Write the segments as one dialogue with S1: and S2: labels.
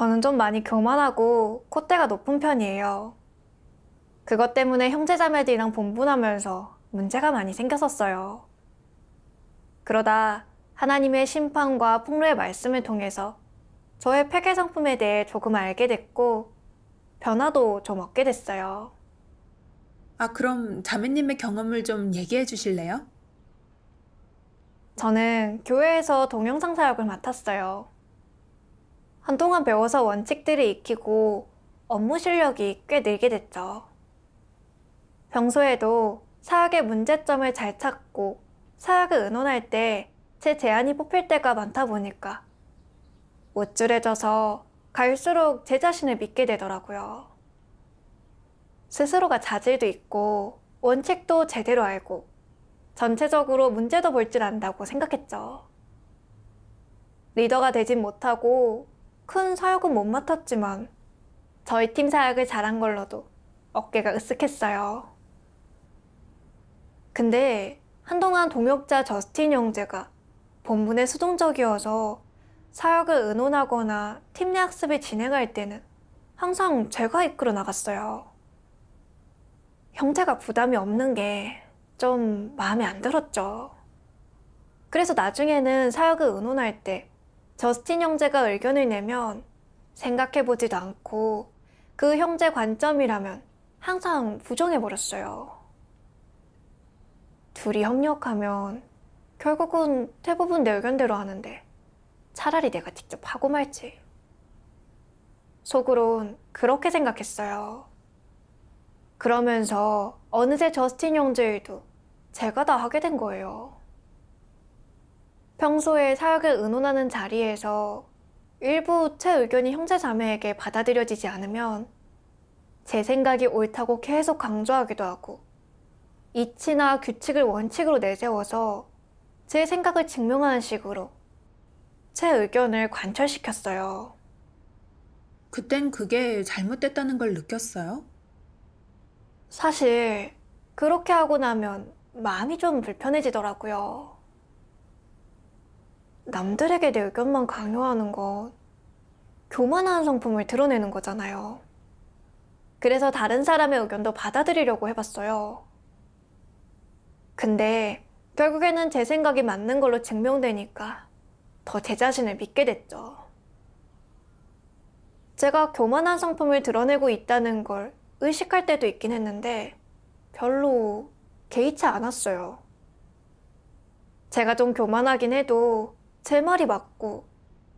S1: 저는 좀 많이 교만하고 콧대가 높은 편이에요. 그것 때문에 형제자매들이랑 본분하면서 문제가 많이 생겼었어요. 그러다 하나님의 심판과 폭로의 말씀을 통해서 저의 폐괴 상품에 대해 조금 알게 됐고 변화도 좀 얻게 됐어요.
S2: 아, 그럼 자매님의 경험을 좀 얘기해 주실래요? 저는
S1: 교회에서 동영상 사역을 맡았어요. 한동안 배워서 원칙들을 익히고 업무 실력이 꽤 늘게 됐죠. 평소에도 사학의 문제점을 잘 찾고 사학을 의논할 때 제 제안이 뽑힐 때가 많다 보니까 우쭐해져서 갈수록 제 자신을 믿게 되더라고요. 스스로가 자질도 있고 원칙도 제대로 알고 전체적으로 문제도 볼 줄 안다고 생각했죠. 리더가 되진 못하고 큰 사역은 못 맡았지만 저희 팀 사역을 잘한 걸로도 어깨가 으쓱했어요. 근데 한동안 동역자 저스틴 형제가 본분에 수동적이어서 사역을 의논하거나 팀내 학습을 진행할 때는 항상 제가 이끌어 나갔어요. 형제가 부담이 없는 게 좀 마음에 안 들었죠. 그래서 나중에는 사역을 의논할 때 저스틴 형제가 의견을 내면 생각해보지도 않고 그 형제 관점이라면 항상 부정해버렸어요. 둘이 협력하면 결국은 대부분 내 의견대로 하는데 차라리 내가 직접 하고 말지. 속으론 그렇게 생각했어요. 그러면서 어느새 저스틴 형제 일도 제가 다 하게 된 거예요. 평소에 사역을 의논하는 자리에서 일부 제 의견이 형제 자매에게 받아들여지지 않으면 제 생각이 옳다고 계속 강조하기도 하고 이치나 규칙을 원칙으로 내세워서 제 생각을 증명하는 식으로
S2: 제 의견을 관철시켰어요. 그땐 그게 잘못됐다는 걸 느꼈어요? 사실
S1: 그렇게 하고 나면 마음이 좀 불편해지더라고요. 남들에게 내 의견만 강요하는 건 교만한 성품을 드러내는 거잖아요. 그래서 다른 사람의 의견도 받아들이려고 해봤어요. 근데 결국에는 제 생각이 맞는 걸로 증명되니까 더 제 자신을 믿게 됐죠. 제가 교만한 성품을 드러내고 있다는 걸 의식할 때도 있긴 했는데 별로 개의치 않았어요. 제가 좀 교만하긴 해도 제 말이 맞고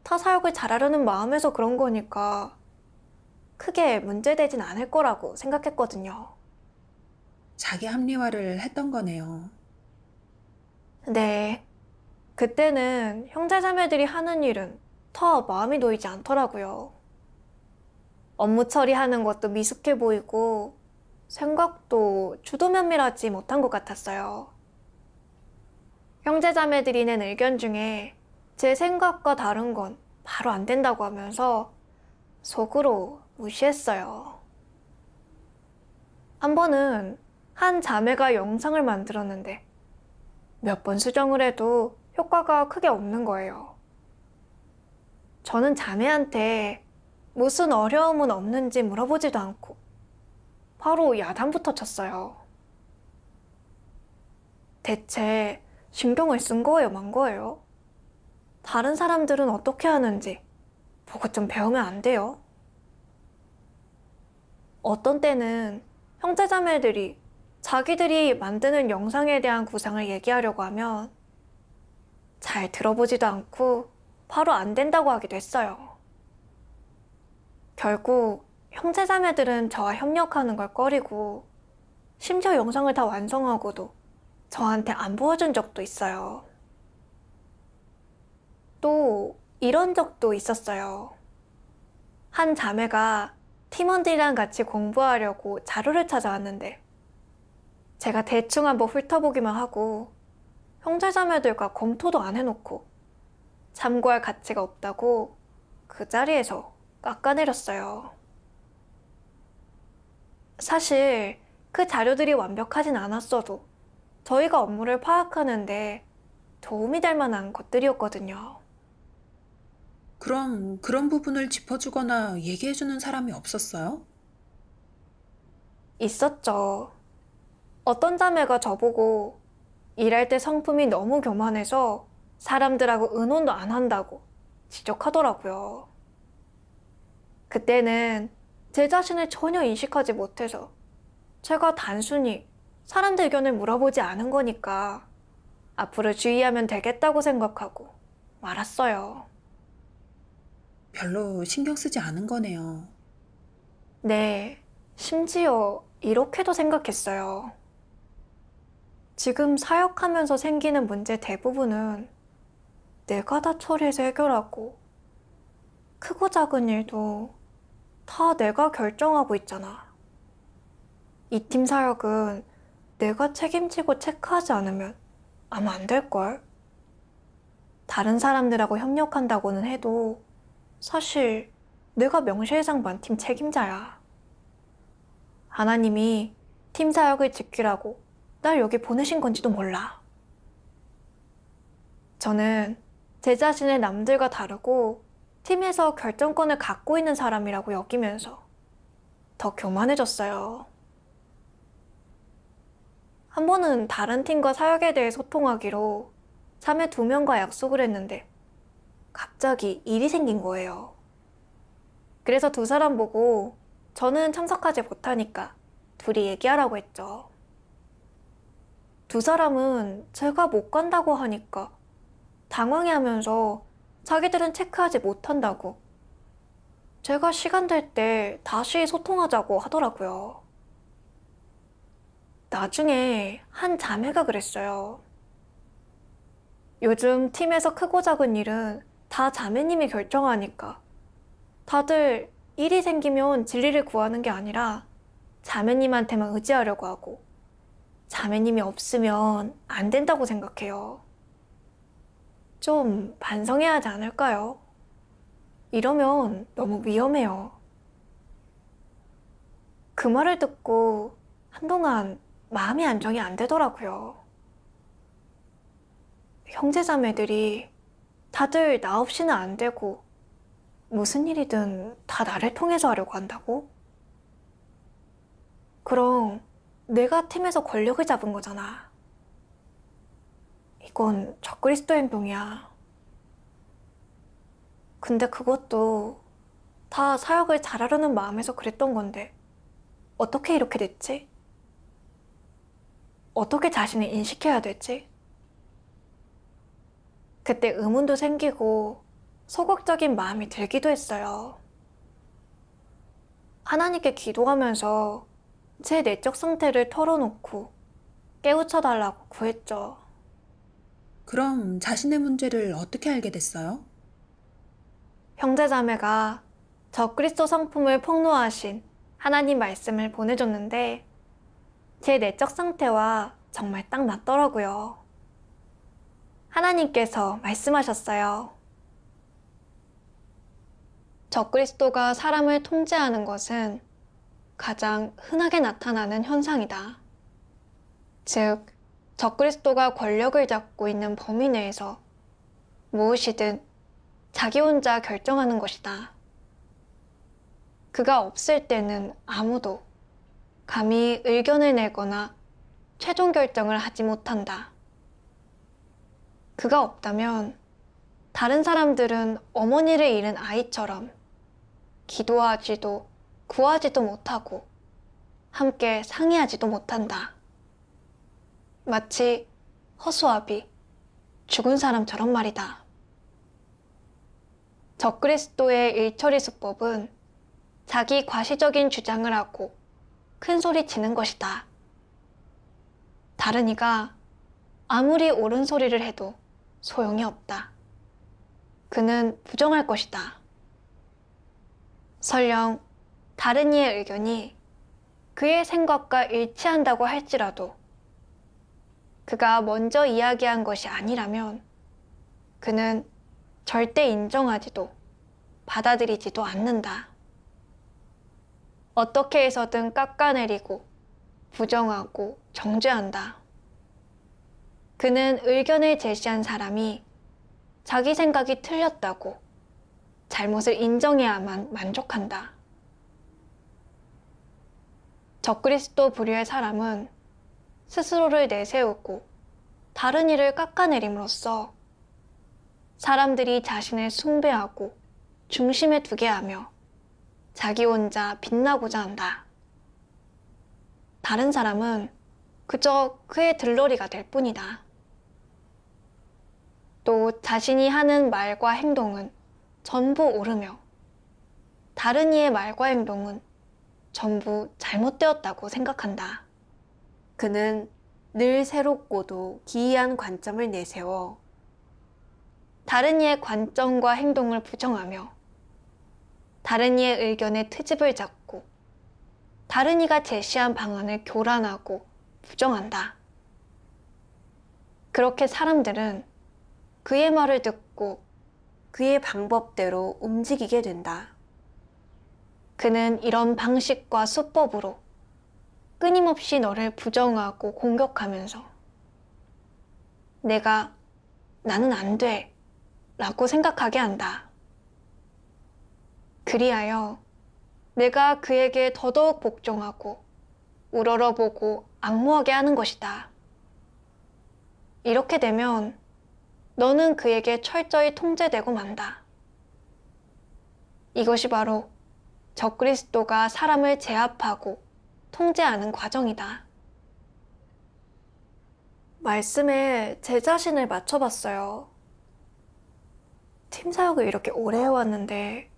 S1: 타 사역을 잘하려는 마음에서 그런 거니까
S2: 크게 문제되진 않을 거라고 생각했거든요. 자기 합리화를 했던 거네요. 네. 그때는
S1: 형제 자매들이 하는 일은 더 마음이 놓이지 않더라고요. 업무 처리하는 것도 미숙해 보이고 생각도 주도면밀하지 못한 것 같았어요. 형제자매들이 낸 의견 중에 제 생각과 다른 건 바로 안 된다고 하면서 속으로 무시했어요. 한 번은 한 자매가 영상을 만들었는데 몇 번 수정을 해도 효과가 크게 없는 거예요. 저는 자매한테 무슨 어려움은 없는지 물어보지도 않고 바로 야단부터 쳤어요. 대체 신경을 쓴 거예요, 만 거예요? 다른 사람들은 어떻게 하는지 보고 좀 배우면 안 돼요? 어떤 때는 형제자매들이 자기들이 만드는 영상에 대한 구상을 얘기하려고 하면 잘 들어보지도 않고 바로 안 된다고 하기도 했어요. 결국 형제자매들은 저와 협력하는 걸 꺼리고 심지어 영상을 다 완성하고도 저한테 안 보여준 적도 있어요. 또 이런 적도 있었어요. 한 자매가 팀원들이랑 같이 공부하려고 자료를 찾아왔는데 제가 대충 한번 훑어보기만 하고 형제자매들과 검토도 안 해놓고 참고할 가치가 없다고 그 자리에서 깎아내렸어요. 사실 그 자료들이 완벽하진 않았어도 저희가 업무를 파악하는데 도움이 될 만한 것들이었거든요.
S2: 그럼 그런 부분을 짚어주거나 얘기해주는 사람이 없었어요? 있었죠. 어떤
S1: 자매가 저보고 일할 때 성품이 너무 교만해서 사람들하고 의논도 안 한다고 지적하더라고요. 그때는 제 자신을 전혀 인식하지 못해서 제가 단순히 사람들 의견을 물어보지 않은 거니까 앞으로 주의하면 되겠다고 생각하고 말았어요.
S2: 별로 신경 쓰지 않은 거네요.
S1: 네, 심지어 이렇게도 생각했어요. 지금 사역하면서 생기는 문제 대부분은 내가 다 처리해서 해결하고 크고 작은 일도 다 내가 결정하고 있잖아. 이 팀 사역은 내가 책임지고 체크하지 않으면 아마 안 될걸. 다른 사람들하고 협력한다고는 해도 사실 내가 명실상만팀 책임자야. 하나님이 팀 사역을 지키라고 날 여기 보내신 건지도 몰라. 저는 제 자신을 남들과 다르고 팀에서 결정권을 갖고 있는 사람이라고 여기면서 더 교만해졌어요. 한 번은 다른 팀과 사역에 대해 소통하기로 3회 2명과 약속을 했는데 갑자기 일이 생긴 거예요. 그래서 두 사람 보고 저는 참석하지 못하니까 둘이 얘기하라고 했죠. 두 사람은 제가 못 간다고 하니까 당황해 하면서 자기들은 체크하지 못한다고 제가 시간 될 때 다시 소통하자고 하더라고요. 나중에 한 자매가 그랬어요. 요즘 팀에서 크고 작은 일은 다 자매님이 결정하니까. 다들 일이 생기면 진리를 구하는 게 아니라 자매님한테만 의지하려고 하고 자매님이 없으면 안 된다고 생각해요. 좀 반성해야 하지 않을까요? 이러면 너무 위험해요. 그 말을 듣고 한동안 마음의 안정이 안 되더라고요. 형제자매들이 다들 나 없이는 안 되고 무슨 일이든 다 나를 통해서 하려고 한다고? 그럼 내가 팀에서 권력을 잡은 거잖아. 이건 적그리스도 행동이야. 근데 그것도 다 사역을 잘하려는 마음에서 그랬던 건데 어떻게 이렇게 됐지? 어떻게 자신을 인식해야 되지? 그때 의문도 생기고 소극적인 마음이 들기도 했어요. 하나님께 기도하면서 제 내적 상태를 털어놓고 깨우쳐달라고 구했죠.
S2: 그럼 자신의 문제를 어떻게 알게 됐어요? 형제자매가 저 그리스도 성품을
S1: 폭로하신 하나님 말씀을 보내줬는데 제 내적 상태와 정말 딱 맞더라고요. 하나님께서 말씀하셨어요. 적그리스도가 사람을 통제하는 것은 가장 흔하게 나타나는 현상이다. 즉, 적그리스도가 권력을 잡고 있는 범위 내에서 무엇이든 자기 혼자 결정하는 것이다. 그가 없을 때는 아무도 감히 의견을 내거나 최종 결정을 하지 못한다. 그가 없다면 다른 사람들은 어머니를 잃은 아이처럼 기도하지도 구하지도 못하고 함께 상의하지도 못한다. 마치 허수아비, 죽은 사람처럼 말이다. 적그리스도의 일처리 수법은 자기 과시적인 주장을 하고 큰 소리 치는 것이다. 다른 이가 아무리 옳은 소리를 해도 소용이 없다. 그는 부정할 것이다. 설령 다른 이의 의견이 그의 생각과 일치한다고 할지라도 그가 먼저 이야기한 것이 아니라면 그는 절대 인정하지도 받아들이지도 않는다. 어떻게 해서든 깎아내리고 부정하고 정죄한다. 그는 의견을 제시한 사람이 자기 생각이 틀렸다고 잘못을 인정해야만 만족한다. 적그리스도 부류의 사람은 스스로를 내세우고 다른 일을 깎아내림으로써 사람들이 자신을 숭배하고 중심에 두게 하며 자기 혼자 빛나고자 한다. 다른 사람은 그저 그의 들러리가 될 뿐이다. 또 자신이 하는 말과 행동은 전부 옳으며 다른 이의 말과 행동은 전부 잘못되었다고 생각한다. 그는 늘 새롭고도 기이한 관점을 내세워 다른 이의 관점과 행동을 부정하며 다른 이의 의견에 트집을 잡고 다른 이가 제시한 방안을 교란하고 부정한다. 그렇게 사람들은 그의 말을 듣고 그의 방법대로 움직이게 된다. 그는 이런 방식과 수법으로 끊임없이 너를 부정하고 공격하면서 내가 나는 안 돼. 라고 생각하게 한다. 그리하여 내가 그에게 더더욱 복종하고 우러러보고 악무하게 하는 것이다. 이렇게 되면 너는 그에게 철저히 통제되고 만다. 이것이 바로 적그리스도가 사람을 제압하고 통제하는 과정이다. 말씀에 제 자신을 맞춰봤어요. 팀 사역을 이렇게 오래 해왔는데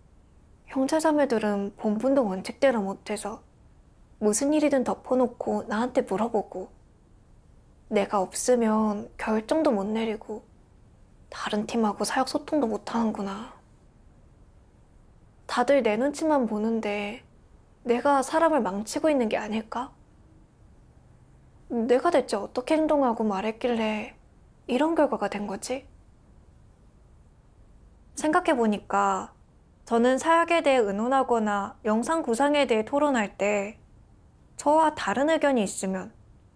S1: 형제자매들은 본분도 원칙대로 못해서 무슨 일이든 덮어놓고 나한테 물어보고 내가 없으면 결정도 못 내리고 다른 팀하고 사역 소통도 못하는구나. 다들 내 눈치만 보는데 내가 사람을 망치고 있는 게 아닐까? 내가 대체 어떻게 행동하고 말했길래 이런 결과가 된 거지? 생각해보니까 저는 사역에 대해 의논하거나 영상 구상에 대해 토론할 때 저와 다른 의견이 있으면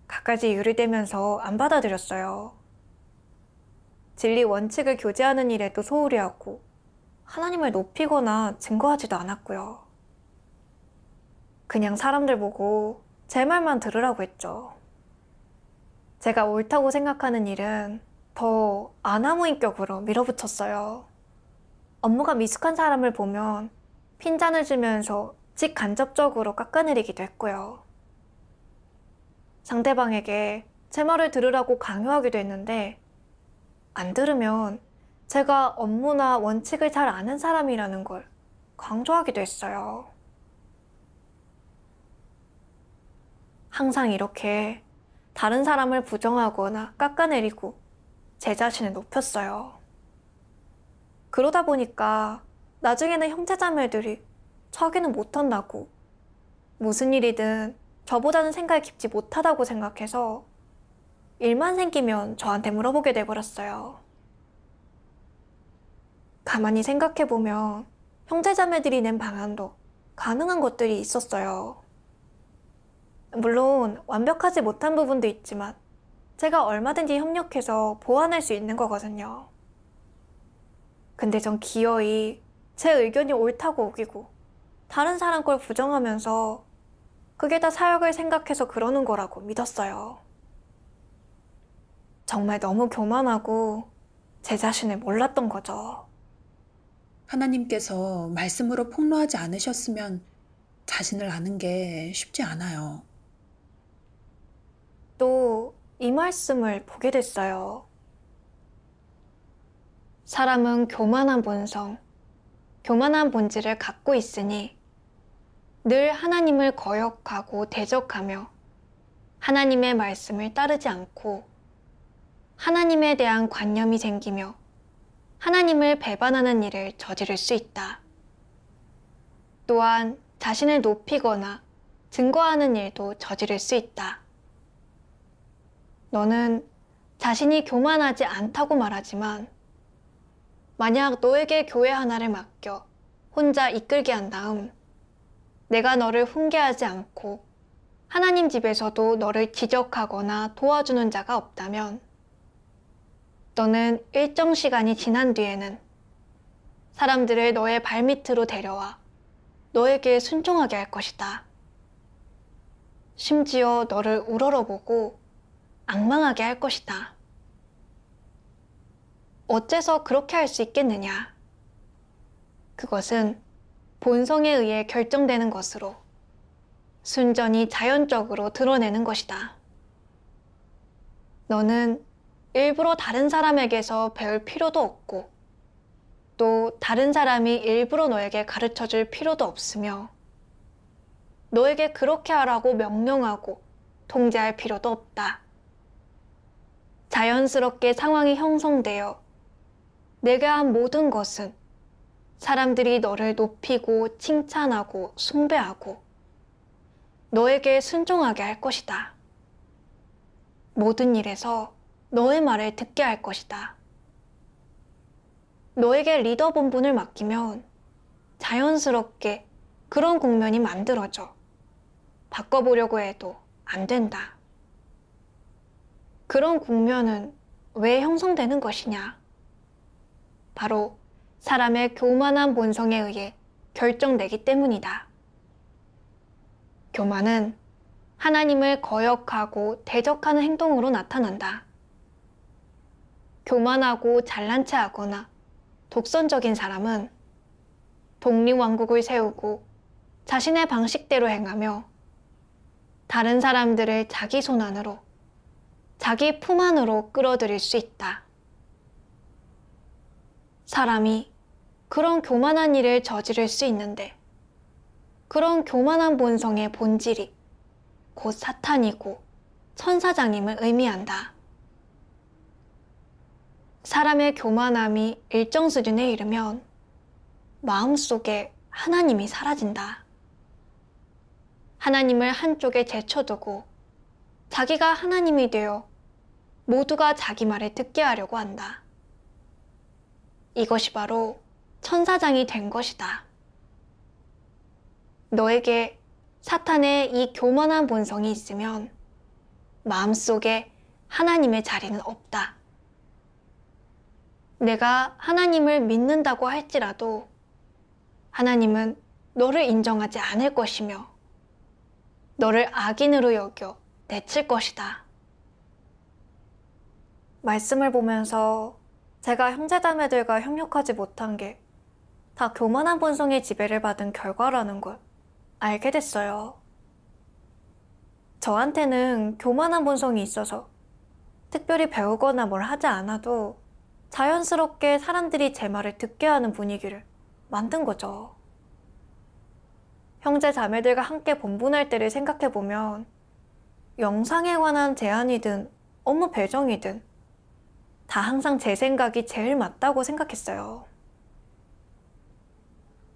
S1: 갖가지 유리되면서 안 받아들였어요. 진리 원칙을 교제하는 일에도 소홀히 하고 하나님을 높이거나 증거하지도 않았고요. 그냥 사람들 보고 제 말만 들으라고 했죠. 제가 옳다고 생각하는 일은 더 아나무인격으로 밀어붙였어요. 업무가 미숙한 사람을 보면 핀잔을 주면서 직간접적으로 깎아내리기도 했고요. 상대방에게 제 말을 들으라고 강요하기도 했는데 안 들으면 제가 업무나 원칙을 잘 아는 사람이라는 걸 강조하기도 했어요. 항상 이렇게 다른 사람을 부정하거나 깎아내리고 제 자신을 높였어요. 그러다 보니까 나중에는 형제자매들이 자기는 못한다고 무슨 일이든 저보다는 생각이 깊지 못하다고 생각해서 일만 생기면 저한테 물어보게 돼버렸어요. 가만히 생각해보면 형제자매들이 낸 방안도 가능한 것들이 있었어요. 물론 완벽하지 못한 부분도 있지만 제가 얼마든지 협력해서 보완할 수 있는 거거든요. 근데 전 기어이 제 의견이 옳다고 우기고 다른 사람 걸 부정하면서 그게 다 사역을 생각해서 그러는 거라고 믿었어요.
S2: 정말 너무 교만하고 제 자신을 몰랐던 거죠. 하나님께서 말씀으로 폭로하지 않으셨으면 자신을 아는 게 쉽지 않아요.
S1: 또 이 말씀을 보게 됐어요. 사람은 교만한 본성, 교만한 본질을 갖고 있으니 늘 하나님을 거역하고 대적하며 하나님의 말씀을 따르지 않고 하나님에 대한 관념이 생기며 하나님을 배반하는 일을 저지를 수 있다. 또한 자신을 높이거나 증거하는 일도 저지를 수 있다. 너는 자신이 교만하지 않다고 말하지만 만약 너에게 교회 하나를 맡겨 혼자 이끌게 한 다음 내가 너를 훈계하지 않고 하나님 집에서도 너를 지적하거나 도와주는 자가 없다면 너는 일정 시간이 지난 뒤에는 사람들을 너의 발밑으로 데려와 너에게 순종하게 할 것이다. 심지어 너를 우러러보고 악망하게 할 것이다. 어째서 그렇게 할 수 있겠느냐? 그것은 본성에 의해 결정되는 것으로 순전히 자연적으로 드러내는 것이다. 너는 일부러 다른 사람에게서 배울 필요도 없고 또 다른 사람이 일부러 너에게 가르쳐 줄 필요도 없으며 너에게 그렇게 하라고 명령하고 통제할 필요도 없다. 자연스럽게 상황이 형성되어 내가 한 모든 것은 사람들이 너를 높이고 칭찬하고 숭배하고 너에게 순종하게 할 것이다. 모든 일에서 너의 말을 듣게 할 것이다. 너에게 리더 본분을 맡기면 자연스럽게 그런 국면이 만들어져. 바꿔보려고 해도 안 된다. 그런 국면은 왜 형성되는 것이냐? 바로 사람의 교만한 본성에 의해 결정되기 때문이다. 교만은 하나님을 거역하고 대적하는 행동으로 나타난다. 교만하고 잘난 체 하거나 독선적인 사람은 독립왕국을 세우고 자신의 방식대로 행하며 다른 사람들을 자기 손안으로 자기 품 안으로 끌어들일 수 있다. 사람이 그런 교만한 일을 저지를 수 있는데 그런 교만한 본성의 본질이 곧 사탄이고 천사장임을 의미한다. 사람의 교만함이 일정 수준에 이르면 마음속에 하나님이 사라진다. 하나님을 한쪽에 제쳐두고 자기가 하나님이 되어 모두가 자기 말을 듣게 하려고 한다. 이것이 바로 천사장이 된 것이다. 너에게 사탄의 이 교만한 본성이 있으면 마음속에 하나님의 자리는 없다. 내가 하나님을 믿는다고 할지라도 하나님은 너를 인정하지 않을 것이며 너를 악인으로 여겨 내칠 것이다. 말씀을 보면서 제가 형제자매들과 협력하지 못한 게 다 교만한 본성의 지배를 받은 결과라는 걸 알게 됐어요. 저한테는 교만한 본성이 있어서 특별히 배우거나 뭘 하지 않아도 자연스럽게 사람들이 제 말을 듣게 하는 분위기를 만든 거죠. 형제 자매들과 함께 본분할 때를 생각해 보면 영상에 관한 제안이든 업무 배정이든 다 항상 제 생각이 제일 맞다고 생각했어요.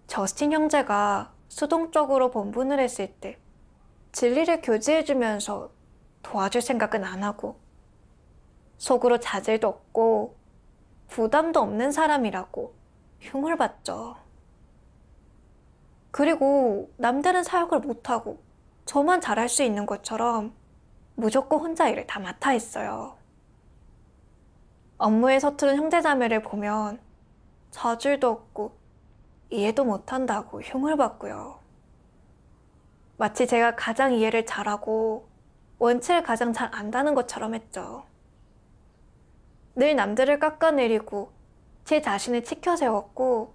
S1: 저스틴 형제가 수동적으로 본분을 했을 때 진리를 교제해주면서 도와줄 생각은 안 하고 속으로 자질도 없고 부담도 없는 사람이라고 흉을 봤죠. 그리고 남들은 사역을 못하고 저만 잘할 수 있는 것처럼 무조건 혼자 일을 다 맡아 했어요. 업무에 서투른 형제자매를 보면 저질도 없고 이해도 못한다고 흉을 봤고요 마치 제가 가장 이해를 잘하고 원칙을 가장 잘 안다는 것처럼 했죠. 늘 남들을 깎아내리고 제 자신을 치켜세웠고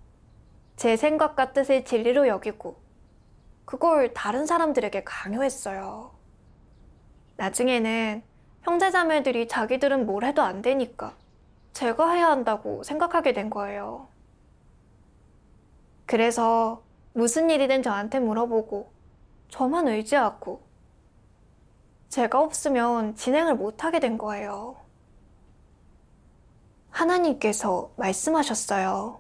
S1: 제 생각과 뜻을 진리로 여기고 그걸 다른 사람들에게 강요했어요. 나중에는 형제자매들이 자기들은 뭘 해도 안 되니까 제가 해야 한다고 생각하게 된 거예요. 그래서 무슨 일이든 저한테 물어보고 저만 의지하고 제가 없으면 진행을 못하게 된 거예요. 하나님께서 말씀하셨어요.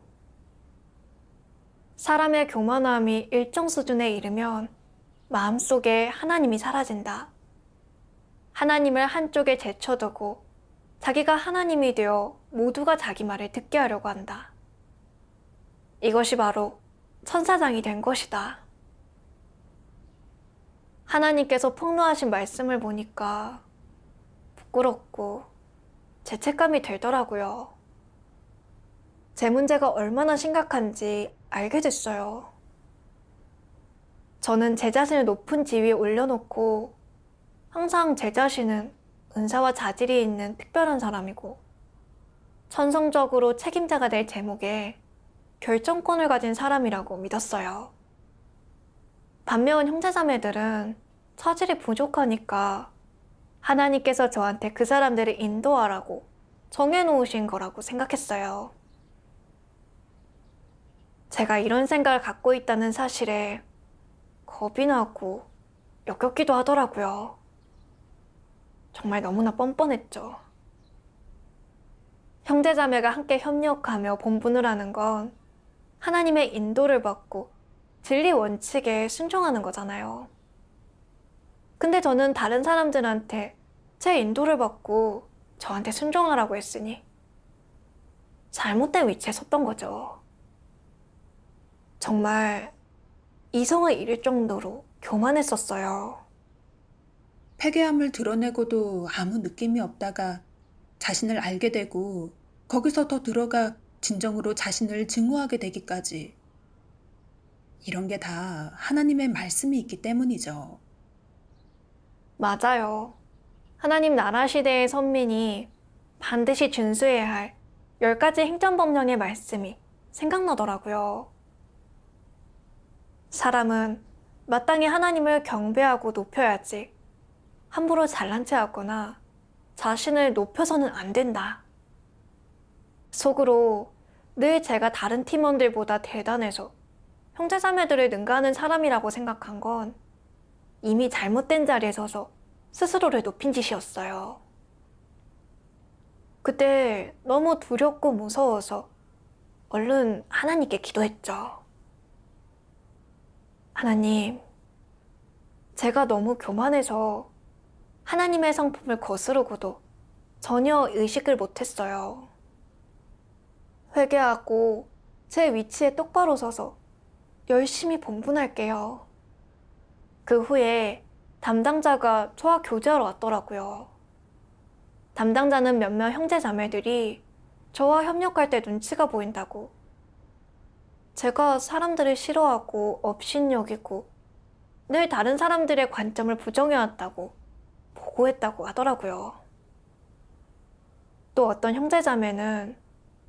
S1: 사람의 교만함이 일정 수준에 이르면 마음속에 하나님이 사라진다. 하나님을 한쪽에 제쳐두고 자기가 하나님이 되어 모두가 자기 말을 듣게 하려고 한다. 이것이 바로 천사장이 된 것이다. 하나님께서 폭로하신 말씀을 보니까 부끄럽고 죄책감이 들더라고요. 제 문제가 얼마나 심각한지 알게 됐어요. 저는 제 자신을 높은 지위에 올려놓고 항상 제 자신은 은사와 자질이 있는 특별한 사람이고 천성적으로 책임자가 될 제목에 결정권을 가진 사람이라고 믿었어요. 반면 형제자매들은 차질이 부족하니까 하나님께서 저한테 그 사람들을 인도하라고 정해놓으신 거라고 생각했어요. 제가 이런 생각을 갖고 있다는 사실에 겁이 나고 역겹기도 하더라고요. 정말 너무나 뻔뻔했죠. 형제자매가 함께 협력하며 본분을 하는 건 하나님의 인도를 받고 진리 원칙에 순종하는 거잖아요. 근데 저는 다른 사람들한테 제 인도를 받고 저한테 순종하라고 했으니 잘못된 위치에 섰던
S2: 거죠. 정말 이성을 잃을 정도로 교만했었어요. 폐괴함을 드러내고도 아무 느낌이 없다가 자신을 알게 되고 거기서 더 들어가 진정으로 자신을 증오하게 되기까지. 이런 게 다 하나님의 말씀이 있기 때문이죠. 맞아요. 하나님 나라 시대의
S1: 선민이 반드시 준수해야 할 10가지 행정법령의 말씀이 생각나더라고요. 사람은 마땅히 하나님을 경배하고 높여야지 함부로 잘난 체하거나 자신을 높여서는 안 된다. 속으로 늘 제가 다른 팀원들보다 대단해서 형제 자매들을 능가하는 사람이라고 생각한 건 이미 잘못된 자리에 서서 스스로를 높인 짓이었어요. 그때 너무 두렵고 무서워서 얼른 하나님께 기도했죠. 하나님, 제가 너무 교만해서 하나님의 성품을 거스르고도 전혀 의식을 못했어요. 회개하고 제 위치에 똑바로 서서 열심히 봉분할게요. 그 후에 담당자가 저와 교제하러 왔더라고요. 담당자는 몇몇 형제 자매들이 저와 협력할 때 눈치가 보인다고. 제가 사람들을 싫어하고 업신여기고 늘 다른 사람들의 관점을 부정해왔다고 보고했다고 하더라고요. 또 어떤 형제 자매는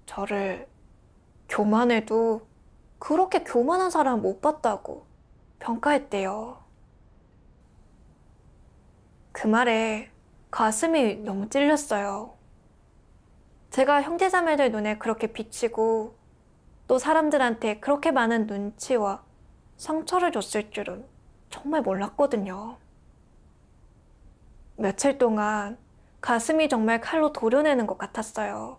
S1: 저를 교만해도 그렇게 교만한 사람 못 봤다고 평가했대요. 그 말에 가슴이 너무 찔렸어요. 제가 형제자매들 눈에 그렇게 비치고 또 사람들한테 그렇게 많은 눈치와 상처를 줬을 줄은 정말 몰랐거든요. 며칠 동안 가슴이 정말 칼로 도려내는 것 같았어요.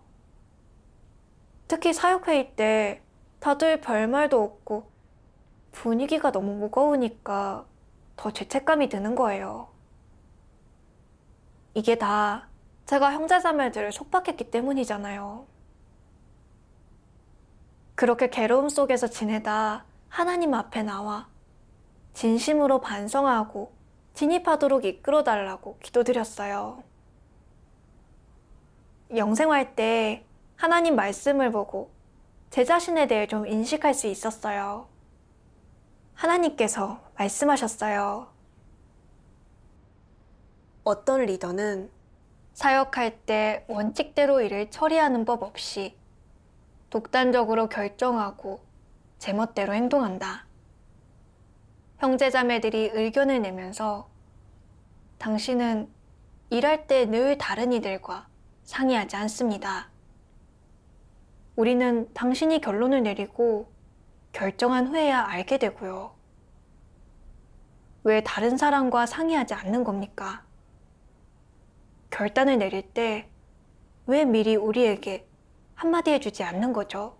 S1: 특히 사육회의 때 다들 별말도 없고 분위기가 너무 무거우니까 더 죄책감이 드는 거예요. 이게 다 제가 형제자매들을 속박했기 때문이잖아요. 그렇게 괴로움 속에서 지내다 하나님 앞에 나와 진심으로 반성하고 진입하도록 이끌어달라고 기도드렸어요. 영생할 때 하나님 말씀을 보고 제 자신에 대해 좀 인식할 수 있었어요. 하나님께서 말씀하셨어요. 어떤 리더는 사역할 때 원칙대로 일을 처리하는 법 없이 독단적으로 결정하고 제멋대로 행동한다. 형제자매들이 의견을 내면서 당신은 일할 때 늘 다른 이들과 상의하지 않습니다. 우리는 당신이 결론을 내리고 결정한 후에야 알게 되고요. 왜 다른 사람과 상의하지 않는 겁니까? 결단을 내릴 때 왜 미리 우리에게 한마디 해주지 않는 거죠?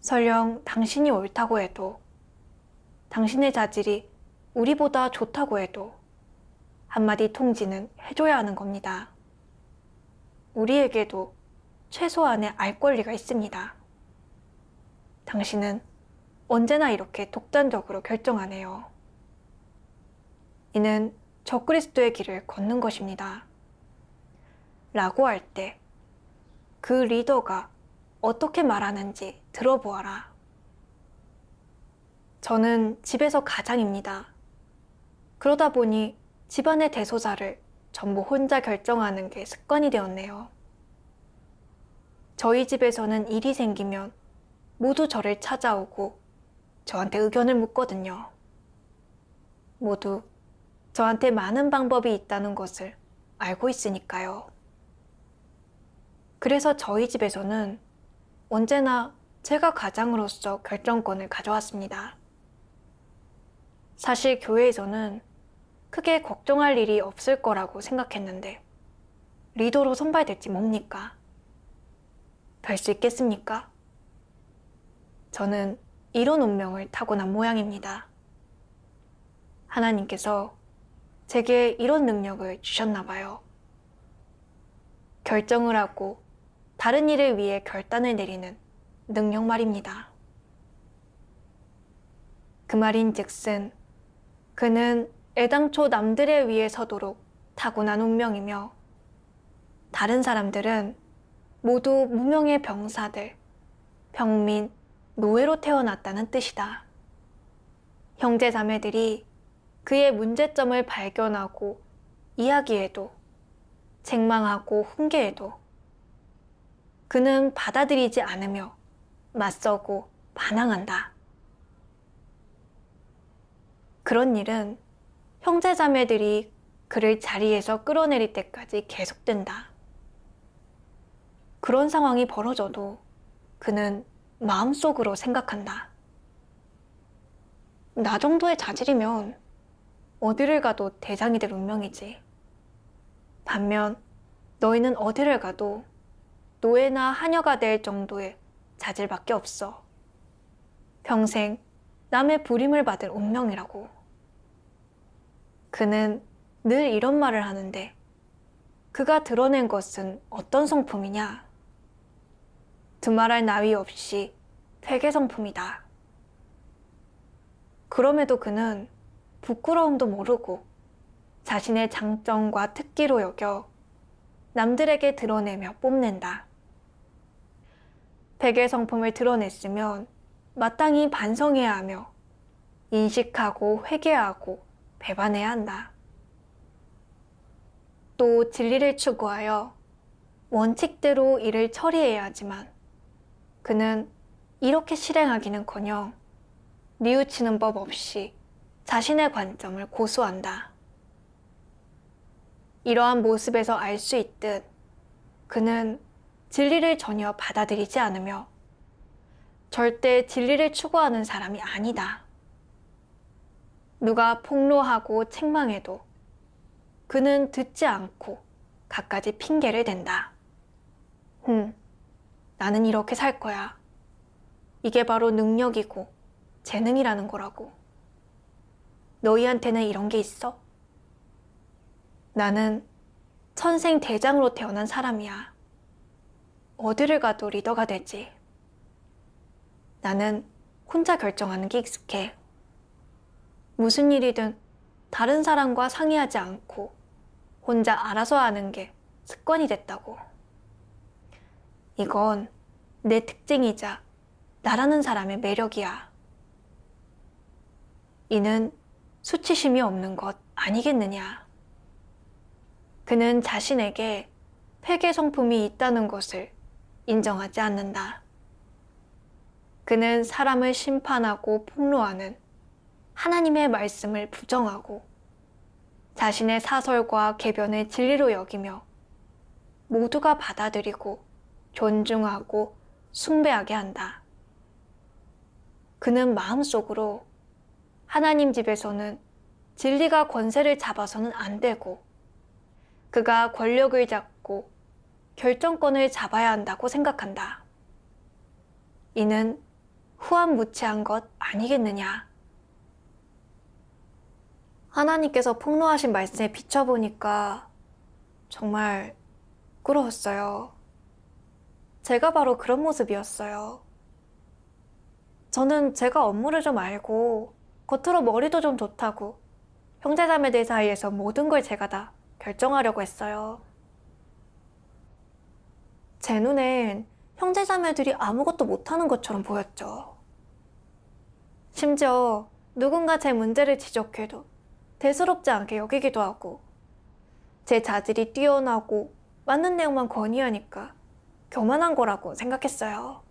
S1: 설령 당신이 옳다고 해도 당신의 자질이 우리보다 좋다고 해도 한마디 통지는 해줘야 하는 겁니다. 우리에게도 최소한의 알 권리가 있습니다. 당신은 언제나 이렇게 독단적으로 결정하네요. 이는 저 그리스도의 길을 걷는 것입니다. 라고 할 때 그 리더가 어떻게 말하는지 들어보아라. 저는 집에서 가장입니다. 그러다 보니 집안의 대소자를 전부 혼자 결정하는 게 습관이 되었네요. 저희 집에서는 일이 생기면 모두 저를 찾아오고 저한테 의견을 묻거든요. 모두 저한테 많은 방법이 있다는 것을 알고 있으니까요. 그래서 저희 집에서는 언제나 제가 가장으로서 결정권을 가져왔습니다. 사실 교회에서는 크게 걱정할 일이 없을 거라고 생각했는데 리더로 선발될지 뭡니까? 될 수 있겠습니까? 저는 이런 운명을 타고난 모양입니다. 하나님께서 제게 이런 능력을 주셨나 봐요. 결정을 하고 다른 일을 위해 결단을 내리는 능력 말입니다. 그 말인 즉슨 그는 애당초 남들에 의해 서도록 타고난 운명이며 다른 사람들은 모두 무명의 병사들, 병민, 노예로 태어났다는 뜻이다. 형제 자매들이 그의 문제점을 발견하고 이야기해도 책망하고 훈계해도 그는 받아들이지 않으며 맞서고 반항한다. 그런 일은 형제 자매들이 그를 자리에서 끌어내릴 때까지 계속된다. 그런 상황이 벌어져도 그는 마음속으로 생각한다. 나 정도의 자질이면 어디를 가도 대장이 될 운명이지. 반면 너희는 어디를 가도 노예나 하녀가 될 정도의 자질밖에 없어. 평생 남의 부림을 받을 운명이라고. 그는 늘 이런 말을 하는데 그가 드러낸 것은 어떤 성품이냐? 두말할 나위 없이 회계 성품이다. 그럼에도 그는 부끄러움도 모르고 자신의 장점과 특기로 여겨 남들에게 드러내며 뽐낸다. 백의 성품을 드러냈으면 마땅히 반성해야 하며 인식하고 회개하고 배반해야 한다. 또 진리를 추구하여 원칙대로 일을 처리해야 하지만 그는 이렇게 실행하기는커녕 뉘우치는 법 없이 자신의 관점을 고수한다. 이러한 모습에서 알 수 있듯 그는 진리를 전혀 받아들이지 않으며 절대 진리를 추구하는 사람이 아니다. 누가 폭로하고 책망해도 그는 듣지 않고 갖가지 핑계를 댄다. 흠, 나는 이렇게 살 거야. 이게 바로 능력이고 재능이라는 거라고. 너희한테는 이런 게 있어? 나는 천생 대장으로 태어난 사람이야. 어디를 가도 리더가 되지. 나는 혼자 결정하는 게 익숙해. 무슨 일이든 다른 사람과 상의하지 않고 혼자 알아서 하는 게 습관이 됐다고. 이건 내 특징이자 나라는 사람의 매력이야. 이는 수치심이 없는 것 아니겠느냐. 그는 자신에게 폐계 성품이 있다는 것을 인정하지 않는다. 그는 사람을 심판하고 폭로하는 하나님의 말씀을 부정하고 자신의 사설과 개변을 진리로 여기며 모두가 받아들이고 존중하고 숭배하게 한다. 그는 마음속으로 하나님 집에서는 진리가 권세를 잡아서는 안 되고 그가 권력을 잡고 결정권을 잡아야 한다고 생각한다. 이는 후한무치한 것 아니겠느냐. 하나님께서 폭로하신 말씀에 비춰보니까 정말 부끄러웠어요. 제가 바로 그런 모습이었어요. 저는 제가 업무를 좀 알고 겉으로 머리도 좀 좋다고 형제자매들 사이에서 모든 걸 제가 다 결정하려고 했어요. 제 눈엔 형제자매들이 아무것도 못하는 것처럼 보였죠. 심지어 누군가 제 문제를 지적해도 대수롭지 않게 여기기도 하고 제 자질이 뛰어나고 맞는 내용만 권유하니까 교만한 거라고 생각했어요.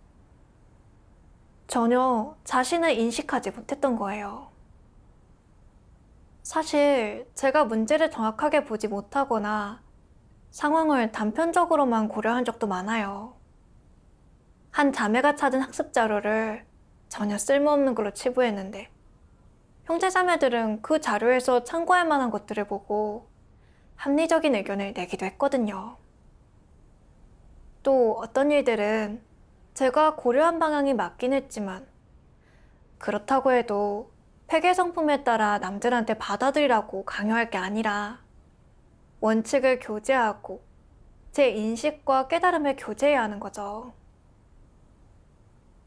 S1: 전혀 자신을 인식하지 못했던 거예요. 사실 제가 문제를 정확하게 보지 못하거나 상황을 단편적으로만 고려한 적도 많아요. 한 자매가 찾은 학습 자료를 전혀 쓸모없는 걸로 치부했는데 형제 자매들은 그 자료에서 참고할 만한 것들을 보고 합리적인 의견을 내기도 했거든요. 또 어떤 일들은 제가 고려한 방향이 맞긴 했지만 그렇다고 해도 폐계 성품에 따라 남들한테 받아들이라고 강요할 게 아니라 원칙을 교제하고 제 인식과 깨달음을 교제해야 하는 거죠.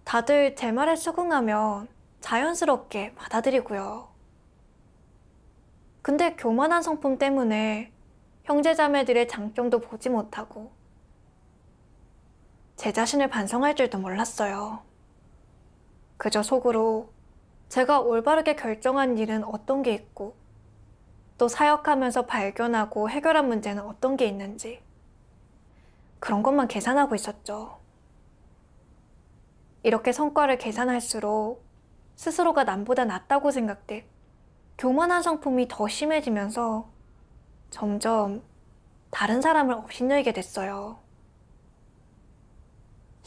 S1: 다들 제 말에 수긍하면 자연스럽게 받아들이고요. 근데 교만한 성품 때문에 형제자매들의 장점도 보지 못하고 제 자신을 반성할 줄도 몰랐어요. 그저 속으로 제가 올바르게 결정한 일은 어떤 게 있고 또 사역하면서 발견하고 해결한 문제는 어떤 게 있는지 그런 것만 계산하고 있었죠. 이렇게 성과를 계산할수록 스스로가 남보다 낫다고 생각돼 교만한 성품이 더 심해지면서 점점 다른 사람을 업신여기게 됐어요.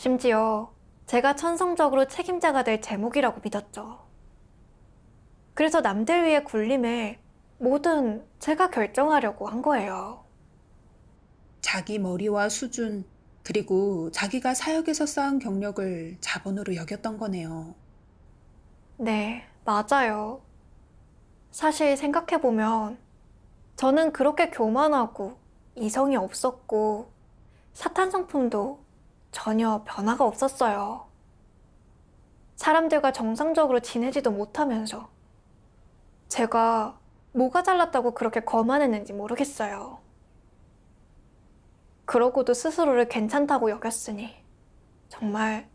S1: 심지어 제가 천성적으로 책임자가 될 제목이라고 믿었죠. 그래서 남들
S2: 위해 굴림에 뭐든 제가 결정하려고 한 거예요. 자기 머리와 수준, 그리고 자기가 사역에서 쌓은 경력을 자본으로 여겼던 거네요. 네, 맞아요.
S1: 사실 생각해보면 저는 그렇게 교만하고 이성이 없었고 사탄 성품도 전혀 변화가 없었어요. 사람들과 정상적으로 지내지도 못하면서 제가 뭐가 잘났다고 그렇게 거만했는지 모르겠어요. 그러고도 스스로를 괜찮다고 여겼으니 정말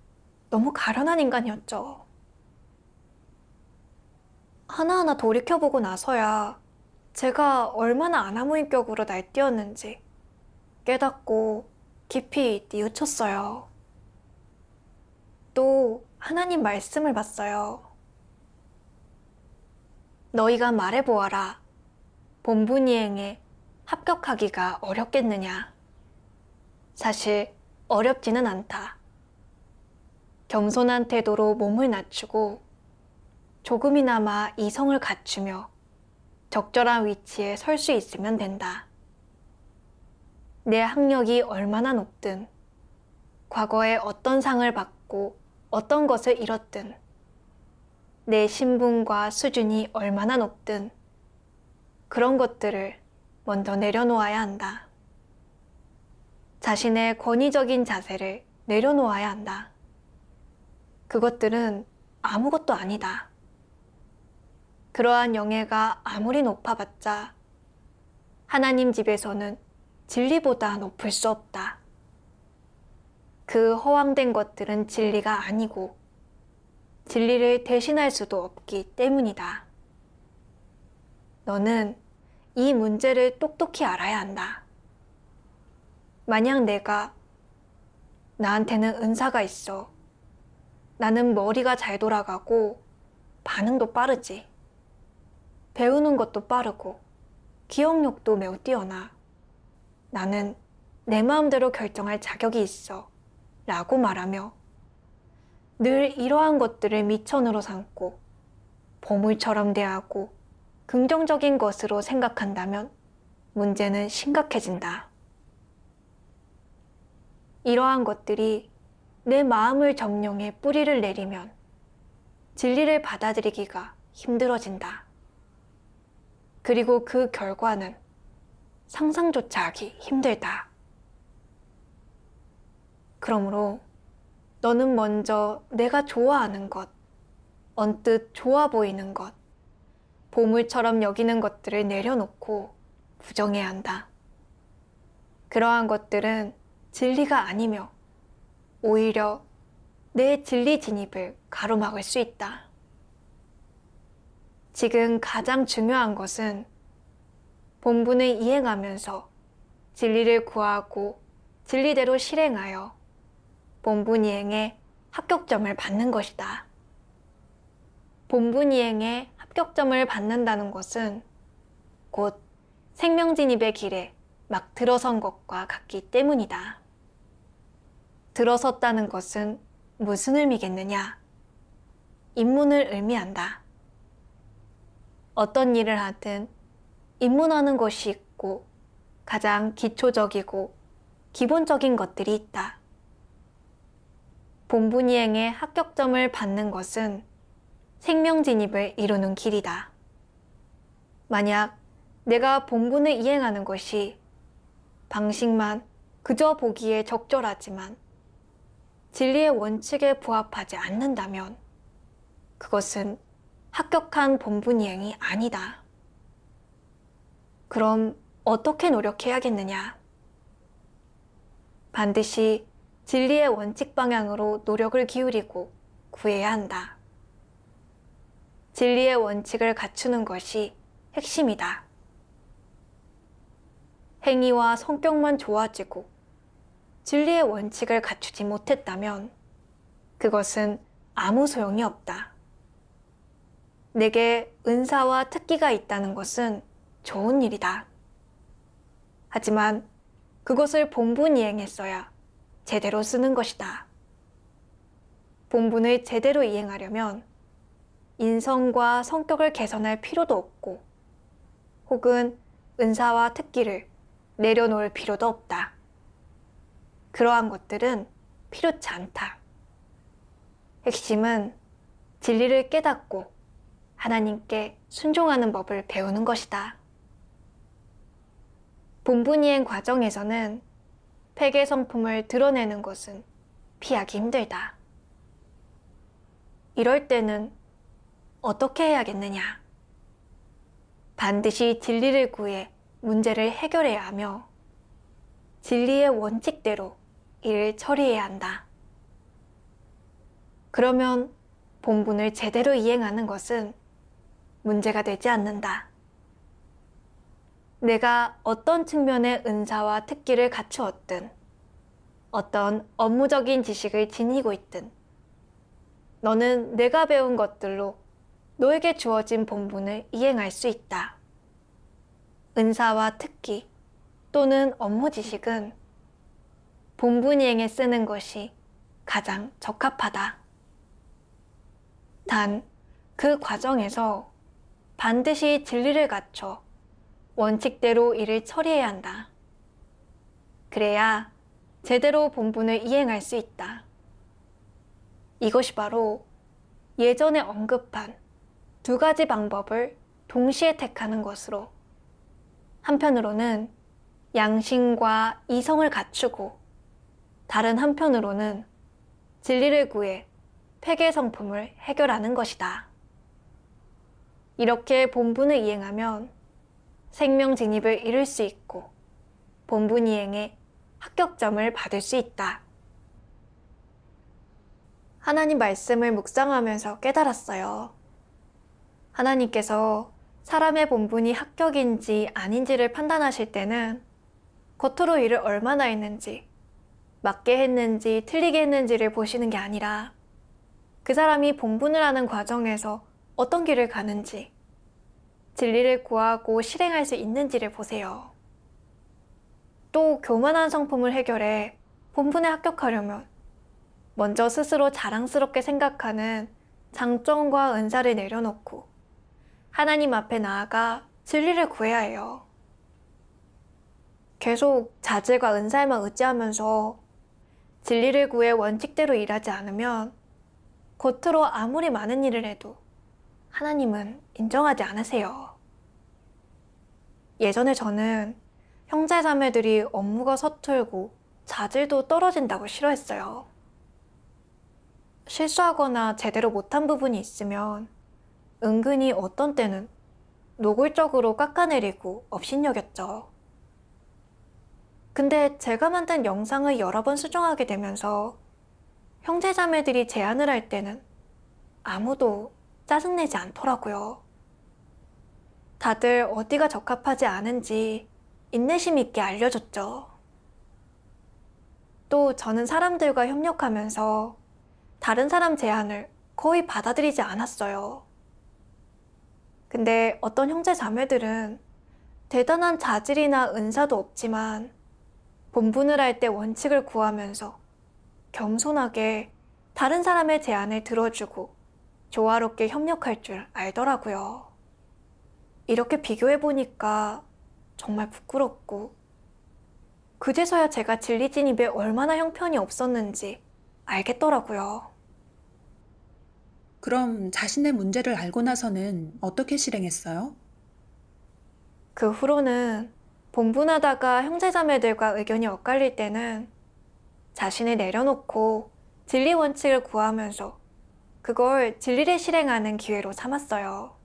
S1: 너무 가련한 인간이었죠. 하나하나 돌이켜보고 나서야 제가 얼마나 아나무인격으로 날뛰었는지 깨닫고 깊이 뉘우쳤어요. 또 하나님 말씀을 봤어요. 너희가 말해보아라. 본분이행에 합격하기가 어렵겠느냐. 사실 어렵지는 않다. 겸손한 태도로 몸을 낮추고 조금이나마 이성을 갖추며 적절한 위치에 설 수 있으면 된다. 내 학력이 얼마나 높든, 과거에 어떤 상을 받고 어떤 것을 잃었든, 내 신분과 수준이 얼마나 높든, 그런 것들을 먼저 내려놓아야 한다. 자신의 권위적인 자세를 내려놓아야 한다. 그것들은 아무것도 아니다. 그러한 영예가 아무리 높아봤자 하나님 집에서는 진리보다 높을 수 없다. 그 허황된 것들은 진리가 아니고 진리를 대신할 수도 없기 때문이다. 너는 이 문제를 똑똑히 알아야 한다. 만약 내가 나한테는 은사가 있어. 나는 머리가 잘 돌아가고 반응도 빠르지. 배우는 것도 빠르고 기억력도 매우 뛰어나. 나는 내 마음대로 결정할 자격이 있어. 라고 말하며 늘 이러한 것들을 미천으로 삼고 보물처럼 대하고 긍정적인 것으로 생각한다면 문제는 심각해진다. 이러한 것들이 내 마음을 점령해 뿌리를 내리면 진리를 받아들이기가 힘들어진다. 그리고 그 결과는 상상조차 하기 힘들다. 그러므로 너는 먼저 내가 좋아하는 것, 언뜻 좋아 보이는 것, 보물처럼 여기는 것들을 내려놓고 부정해야 한다. 그러한 것들은 진리가 아니며 오히려 내 진리 진입을 가로막을 수 있다. 지금 가장 중요한 것은 본분을 이행하면서 진리를 구하고 진리대로 실행하여 본분 이행에 합격점을 받는 것이다. 본분 이행에 합격점을 받는다는 것은 곧 생명 진입의 길에 막 들어선 것과 같기 때문이다. 들어섰다는 것은 무슨 의미겠느냐? 입문을 의미한다. 어떤 일을 하든 입문하는 것이 있고 가장 기초적이고 기본적인 것들이 있다. 본분이행의 합격점을 받는 것은 생명 진입을 이루는 길이다. 만약 내가 본분을 이행하는 것이 방식만 그저 보기에 적절하지만 진리의 원칙에 부합하지 않는다면 그것은 합격한 본분이행이 아니다. 그럼 어떻게 노력해야겠느냐? 반드시 진리의 원칙 방향으로 노력을 기울이고 구해야 한다. 진리의 원칙을 갖추는 것이 핵심이다. 행위와 성격만 좋아지고 진리의 원칙을 갖추지 못했다면 그것은 아무 소용이 없다. 내게 은사와 특기가 있다는 것은 좋은 일이다. 하지만 그것을 본분이행했어야 제대로 쓰는 것이다. 본분을 제대로 이행하려면 인성과 성격을 개선할 필요도 없고 혹은 은사와 특기를 내려놓을 필요도 없다. 그러한 것들은 필요치 않다. 핵심은 진리를 깨닫고 하나님께 순종하는 법을 배우는 것이다. 본분이행 과정에서는 폐계 성품을 드러내는 것은 피하기 힘들다. 이럴 때는 어떻게 해야겠느냐? 반드시 진리를 구해 문제를 해결해야 하며 진리의 원칙대로 일을 처리해야 한다. 그러면 본분을 제대로 이행하는 것은 문제가 되지 않는다. 내가 어떤 측면의 은사와 특기를 갖추었든, 어떤 업무적인 지식을 지니고 있든, 너는 내가 배운 것들로 너에게 주어진 본분을 이행할 수 있다. 은사와 특기 또는 업무 지식은 본분 이행에 쓰는 것이 가장 적합하다. 단, 그 과정에서 반드시 진리를 갖춰 원칙대로 일을 처리해야 한다. 그래야 제대로 본분을 이행할 수 있다. 이것이 바로 예전에 언급한 두 가지 방법을 동시에 택하는 것으로 한편으로는 양심과 이성을 갖추고 다른 한편으로는 진리를 구해 폐계 성품을 해결하는 것이다. 이렇게 본분을 이행하면 생명 진입을 이룰 수 있고 본분 이행에 합격점을 받을 수 있다. 하나님 말씀을 묵상하면서 깨달았어요. 하나님께서 사람의 본분이 합격인지 아닌지를 판단하실 때는 겉으로 일을 얼마나 했는지, 맞게 했는지, 틀리게 했는지를 보시는 게 아니라 그 사람이 본분을 하는 과정에서 어떤 길을 가는지, 진리를 구하고 실행할 수 있는지를 보세요. 또 교만한 성품을 해결해 본분에 합격하려면 먼저 스스로 자랑스럽게 생각하는 장점과 은사를 내려놓고 하나님 앞에 나아가 진리를 구해야 해요. 계속 자질과 은사에만 의지하면서 진리를 구해 원칙대로 일하지 않으면 겉으로 아무리 많은 일을 해도 하나님은 인정하지 않으세요. 예전에 저는 형제 자매들이 업무가 서툴고 자질도 떨어진다고 싫어했어요. 실수하거나 제대로 못한 부분이 있으면 은근히 어떤 때는 노골적으로 깎아내리고 업신여겼죠. 근데 제가 만든 영상을 여러 번 수정하게 되면서 형제자매들이 제안을 할 때는 아무도 짜증내지 않더라고요. 다들 어디가 적합하지 않은지 인내심 있게 알려줬죠. 또 저는 사람들과 협력하면서 다른 사람 제안을 거의 받아들이지 않았어요. 근데 어떤 형제 자매들은 대단한 자질이나 은사도 없지만 본분을 할 때 원칙을 구하면서 겸손하게 다른 사람의 제안을 들어주고 조화롭게 협력할 줄 알더라고요. 이렇게 비교해보니까 정말 부끄럽고, 그제서야 제가 진리진 입에 얼마나 형편이 없었는지 알겠더라고요.
S2: 그럼 자신의 문제를 알고 나서는 어떻게 실행했어요? 그 후로는 본분하다가 형제자매들과
S1: 의견이 엇갈릴 때는 자신을 내려놓고 진리 원칙을 구하면서 그걸 진리를 실행하는 기회로 삼았어요.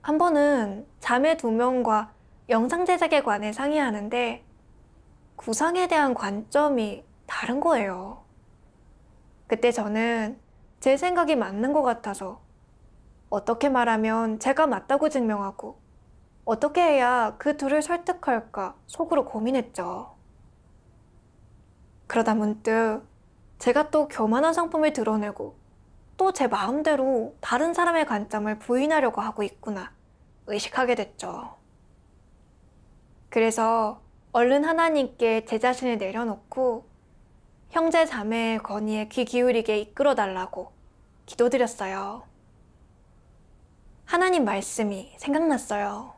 S1: 한 번은 자매 두 명과 영상 제작에 관해 상의하는데 구상에 대한 관점이 다른 거예요. 그때 저는 제 생각이 맞는 것 같아서 어떻게 말하면 제가 맞다고 증명하고 어떻게 해야 그 둘을 설득할까 속으로 고민했죠. 그러다 문득 제가 또 교만한 상품을 드러내고 또 제 마음대로 다른 사람의 관점을 부인하려고 하고 있구나 의식하게 됐죠. 그래서 얼른 하나님께 제 자신을 내려놓고 형제 자매의 권위에귀 기울이게 이끌어 달라고 기도드렸어요. 하나님 말씀이 생각났어요.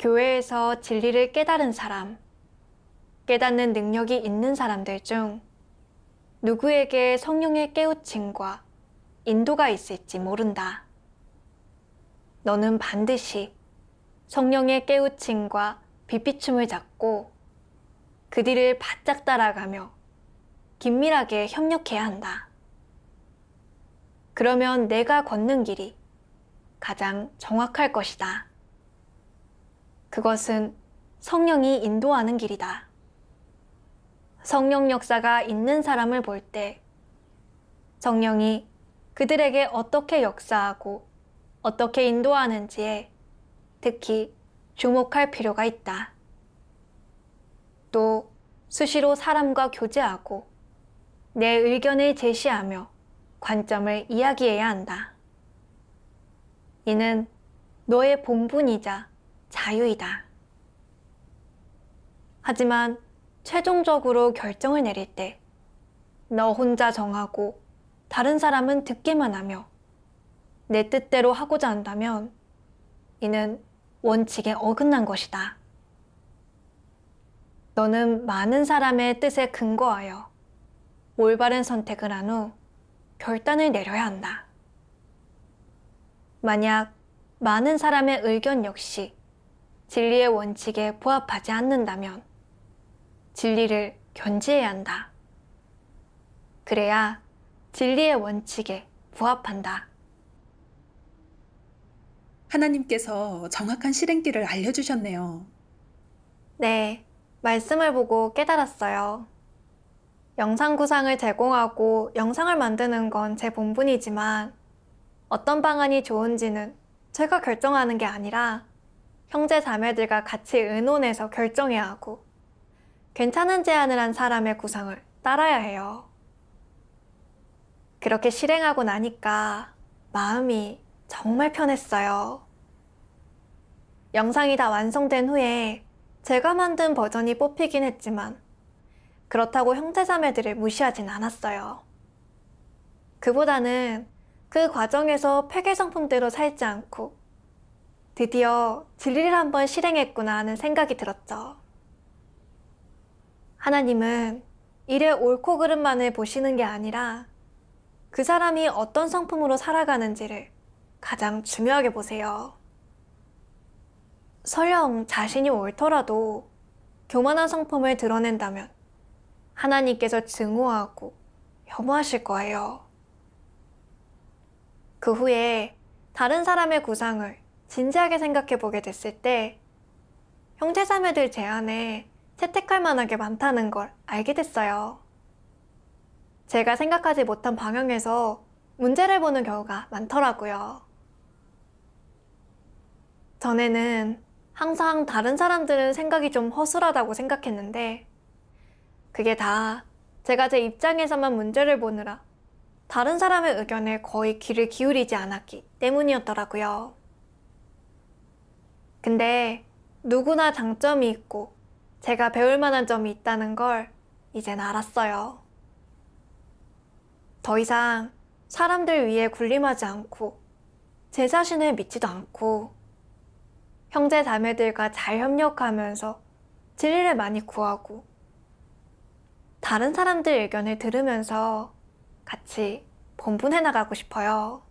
S1: 교회에서 진리를 깨달은 사람, 깨닫는 능력이 있는 사람들 중 누구에게 성령의 깨우침과 인도가 있을지 모른다. 너는 반드시 성령의 깨우침과 비비춤을 잡고 그 뒤를 바짝 따라가며 긴밀하게 협력해야 한다. 그러면 내가 걷는 길이 가장 정확할 것이다. 그것은 성령이 인도하는 길이다. 성령 역사가 있는 사람을 볼 때 성령이 그들에게 어떻게 역사하고 어떻게 인도하는지에 특히 주목할 필요가 있다. 또 수시로 사람과 교제하고 내 의견을 제시하며 관점을 이야기해야 한다. 이는 너의 본분이자 자유이다. 하지만 최종적으로 결정을 내릴 때 너 혼자 정하고 다른 사람은 듣기만 하며 내 뜻대로 하고자 한다면 이는 원칙에 어긋난 것이다. 너는 많은 사람의 뜻에 근거하여 올바른 선택을 한 후 결단을 내려야 한다. 만약 많은 사람의 의견 역시 진리의 원칙에 부합하지 않는다면 진리를 견지해야 한다.
S2: 그래야 진리의 원칙에 부합한다. 하나님께서 정확한 실행길을 알려주셨네요. 네, 말씀을 보고 깨달았어요. 영상
S1: 구상을 제공하고 영상을 만드는 건 제 본분이지만 어떤 방안이 좋은지는 제가 결정하는 게 아니라 형제 자매들과 같이 의논해서 결정해야 하고 괜찮은 제안을 한 사람의 구상을 따라야 해요. 그렇게 실행하고 나니까 마음이 정말 편했어요. 영상이 다 완성된 후에 제가 만든 버전이 뽑히긴 했지만 그렇다고 형제자매들을 무시하진 않았어요. 그보다는 그 과정에서 폐기 상품대로 살지 않고 드디어 진리를 한번 실행했구나 하는 생각이 들었죠. 하나님은 일의 옳고 그름만을 보시는 게 아니라 그 사람이 어떤 성품으로 살아가는지를 가장 중요하게 보세요. 설령 자신이 옳더라도 교만한 성품을 드러낸다면 하나님께서 증오하고 혐오하실 거예요. 그 후에 다른 사람의 구상을 진지하게 생각해 보게 됐을 때 형제자매들 제안에 채택할 만한 게 많다는 걸 알게 됐어요. 제가 생각하지 못한 방향에서 문제를 보는 경우가 많더라고요. 전에는 항상 다른 사람들은 생각이 좀 허술하다고 생각했는데 그게 다 제가 제 입장에서만 문제를 보느라 다른 사람의 의견에 거의 귀를 기울이지 않았기 때문이었더라고요. 근데 누구나 장점이 있고 제가 배울 만한 점이 있다는 걸 이젠 알았어요. 더 이상 사람들 위해 군림하지 않고 제 자신을 믿지도 않고 형제 자매들과 잘 협력하면서 진리를 많이 구하고 다른 사람들 의견을 들으면서 같이 본분해 나가고 싶어요.